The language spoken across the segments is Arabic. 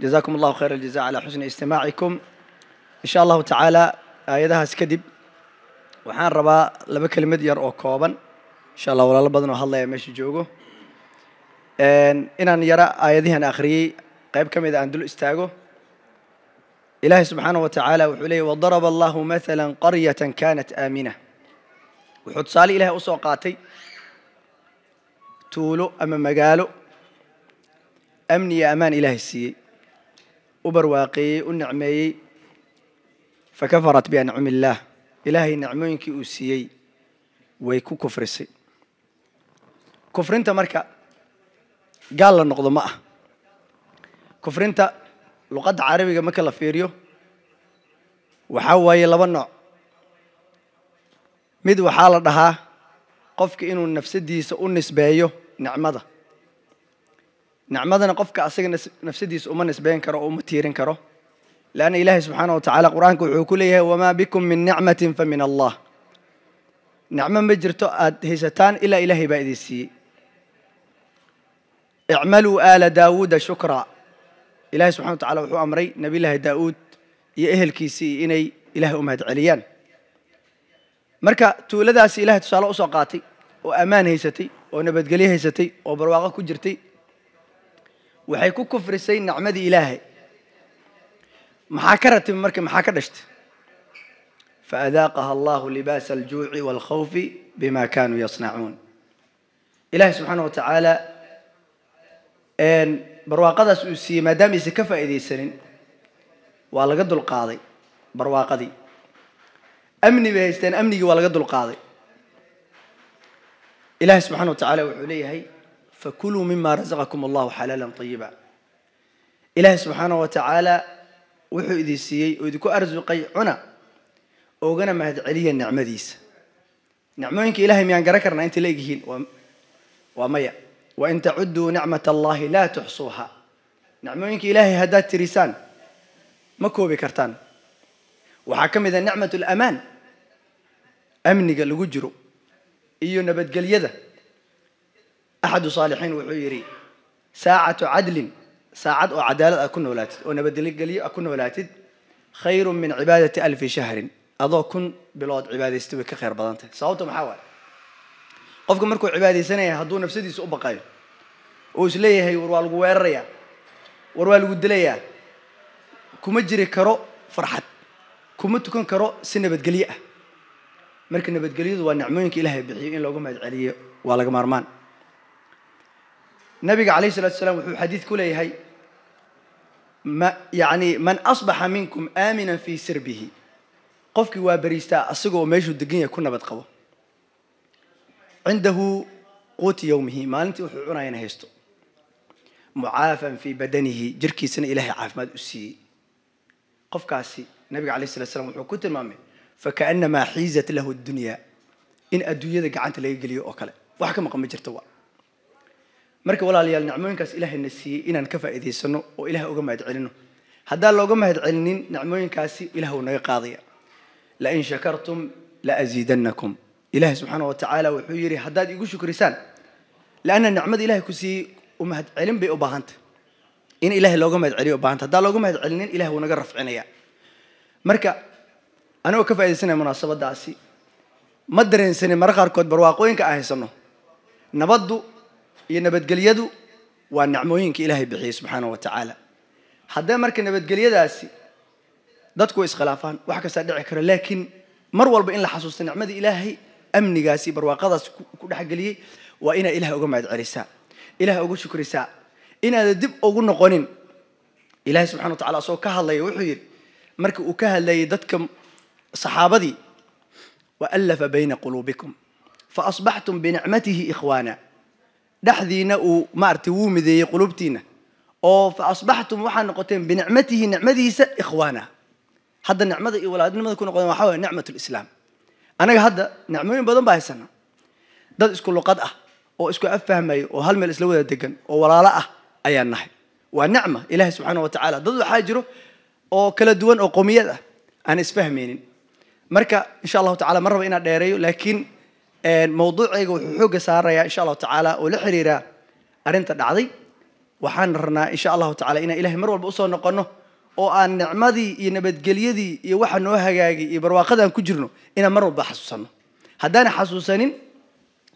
جزاكم الله خير الجزاء على حسن استماعكم إن شاء الله تعالى آيادها آه، سكدب وحان ربا لبك المدير أو كوبا إن شاء الله ولا لبضنا هلا يمشي جوجو إن إن يرى آيادها آخري قيب كم إذا أندل إستاغو إله سبحانه وتعالى وحليه وضرب الله مثلا قرية كانت آمنة وحط صالي إله أسوقاتي تولو أما مقالو أمني أمان إله السيئ وبرواقي ونعمي فكفرت بأنعم الله إلهي نعموينك أسيي ويكو كفرسي كفرنت مركا قال للنقضة ما كفرنت لغة عربية مكة لفيريو وحاوي لبا نوع مد وحالة لها قفك إنو نفسديس ونسبايو نعمده نعمدنا قفك أسيق نفسديس أمان نسبين كرو أما تيرين كرو لأن إله سبحانه وتعالى قرآن كله وما بكم من نعمة فمن الله نعمة مجرتو هزتان إلى إله بأيدي اعملوا آل داود شكرا إله سبحانه وتعالى وحو أمري نبي الله داود يا أهل كيسي إني إله أمهد عليا مركا تولد أسي إله تسالة أسوقاتي وأمان هيستي ونبت قليه هيستي وبرواقة كجرتي waxay ku kufrisay nacmadii إلهي محاكرة ka ratimi markii فأذاقها الله لباس الجوع والخوف بما كانوا يصنعون إله سبحانه وتعالى إن برواقضة سوسي ما دام يسكفى إذي سنين وعلى قد القاضي برواقضي أمني بهستين أمني وعلى قد القاضي إله سبحانه وتعالى وحوليه هي فكلوا مما رزقكم الله حلالا طيبا إله سبحانه وتعالى وحو إذي سيي وإذكو أرزقي عنا أوغانا مهد عليا النعمة ديس نعمة إنك إلهي ميان قركرنا إنت ليقهين و... وميا وإن تعدوا نعمة الله لا تحصوها نعمة إنك إلهي هدات تريسان مكو بكرتان وحكم إذا نعمة الأمان أمني قال لقجرو إيو نبت قال يده أحد صالحين وحيري ساعة عدل ساعة أو عدالة أكون ولاتد أو نبدلك قلي أكون ولاتد خير من عبادة ألف شهر أضو كن بلود عبادة استوي كخير بدانته صوته محاول qofka markuu cibaadaysanaya hadduu nafsadiisa u baqayo oo isleeyahay war waa lagu weerarayaa war waa lagu dilayaa kuma jiri karo farxad kuma tukan karo si nabadgelyo ah marka nabadgelyadu waa nicmooyinka ilaahay bixiyo in loogu mahadceliyo waa laga maarmaan النبي عليه الصلاه والسلام وحو حديث كله هي ما يعني من اصبح منكم امنا في سربه قفكي وابريستا اسقو ميشو دقين كنا بتقوى عنده قوت يومه ما انت وحو راينا هيستو معافا في بدنه جركي سن اله عاف ما اسي قفكاسي النبي عليه الصلاه والسلام وحو المامي فكانما حيزت له الدنيا ان الدنيا قعدت لي قليو اوكل واحكم قم جرتوا marka walaalayaal nicmooyinkaas ilaahayna siiyey inaan ka faa'iidaysano oo ilaah uga mahad celino haddaan looga mahad celinin nicmooyinkaasi ilaah wuu naga qaadaya lain shakartum laaziidannakum ilaah subxaana wa tacaala wuxuu yidhi haddaad igu shukrisaan laanna nicmada ilaah ku siiyey umahad celin bay u baahanta in ilaah looga mahad celiyo u baahanta haddaan looga mahad celinin ilaah wuu naga rafcinaya marka anagoo ka faa'iidaysanaya munaasabadaasi ma dareensanin mara qaarkood barwaaqooyinka aan haysano nabaddu ينبت إيه يدو ونعموين كإلهي بحي سبحانه وتعالى حدا مرك نبت قليده أسي ضد ويس خلافان وحكى سادعكرا لكن مرول بإن لحسوس نعمة إلهي أمن قاسي برواقضس كل حق لي وإنا إلهي أقوم عد عرساء إلهي أقول شكر ساء إنا الدب أقول نقولين إلهي سبحانه وتعالى كه الله يوحير مرك وكهله يدتكم صحابتي وألف بين قلوبكم فأصبحتم بنعمته إخوانا دحذينا ومارتي ومذي قلوبتينا أو فأصبحتم وحنا نقتين بنعمته نعمته إخوانا هذا نعمة إيه؟ ولا هذا نعمة كنا قد نحاول نعمة الإسلام أنا هذا نعمة من بدون باهسنا ده إسكو لقد أه أو إسكو أفهمي أو هل من الإسلام ده أو ولا لا أه. أي النحي والنعمة إله سبحانه وتعالى ضد حاجره أو كل دون أو قومية أنا أفهمين مركا إن شاء الله تعالى مرة بينا داريو لكن mawduucayga wuxuu xoogga saarayaa insha allahu tacaala oo la xiriira arrinta dhacday waxaan rabnaa insha allahu tacaala inaan ilahay mar walba usoo noqonno oo aan nicmadii iyo nabadgelyadii iyo waxa noo hagaagay iyo barwaaqadaan ku jirno inaan mar walba xasuusanno haddaana xasuusanin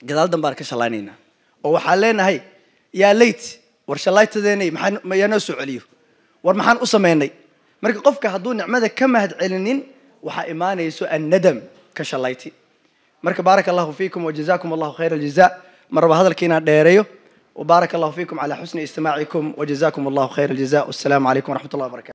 gadaal dambaan ka shallaaynaynaa oo waxaan leenahay yaa leyt war shallaytadeenay maxaa yaa noo soo celiyo war maxaan u samaynay marka qofka hadduu nicmada ka mahad celinin waxaa imaanayso annadam ka shallayti مرك بارك الله فيكم وجزاكم الله خير الجزاء مرة هذا الكينا ديريو وبارك الله فيكم على حسن استماعكم وجزاكم الله خير الجزاء والسلام عليكم ورحمة الله وبركاته